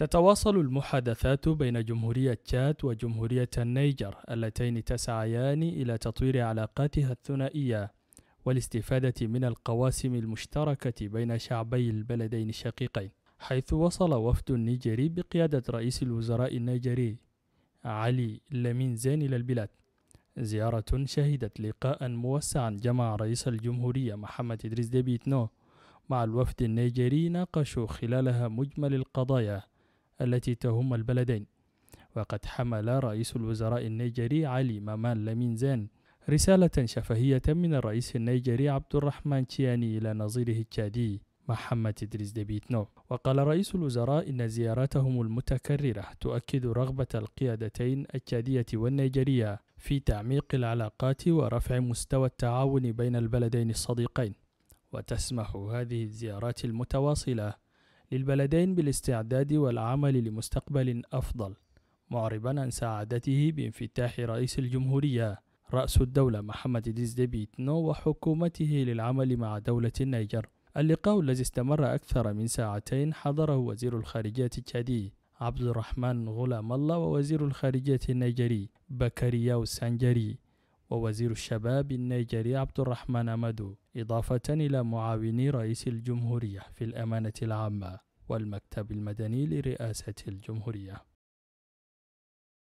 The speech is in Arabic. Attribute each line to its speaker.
Speaker 1: تتواصل المحادثات بين جمهورية تشاد وجمهورية النيجر اللتين تسعيان إلى تطوير علاقاتها الثنائية والاستفادة من القواسم المشتركة بين شعبي البلدين الشقيقين حيث وصل وفد نيجري بقيادة رئيس الوزراء النيجري علي زين إلى البلاد زيارة شهدت لقاء موسعا جمع رئيس الجمهورية محمد إدريس ديبيتنو مع الوفد النيجري ناقشوا خلالها مجمل القضايا التي تهم البلدين وقد حمل رئيس الوزراء النيجري علي مامال مينزان رسالة شفهية من الرئيس النيجري عبد الرحمن تشياني إلى نظيره التشادي محمد إدريس دبيتنو وقال رئيس الوزراء إن زياراتهم المتكررة تؤكد رغبة القيادتين التشادية والنيجرية في تعميق العلاقات ورفع مستوى التعاون بين البلدين الصديقين وتسمح هذه الزيارات المتواصلة للبلدين بالاستعداد والعمل لمستقبل أفضل معربا عن سعادته بانفتاح رئيس الجمهورية رأس الدولة محمد ديزدي نو وحكومته للعمل مع دولة النيجر اللقاء الذي استمر أكثر من ساعتين حضره وزير الخارجية التشادي عبد الرحمن غلام الله ووزير الخارجية النيجري بكرياو سانجري ووزير الشباب النيجري عبد الرحمن أمادو إضافة إلى معاوني رئيس الجمهورية في الأمانة العامة والمكتب المدني لرئاسة الجمهورية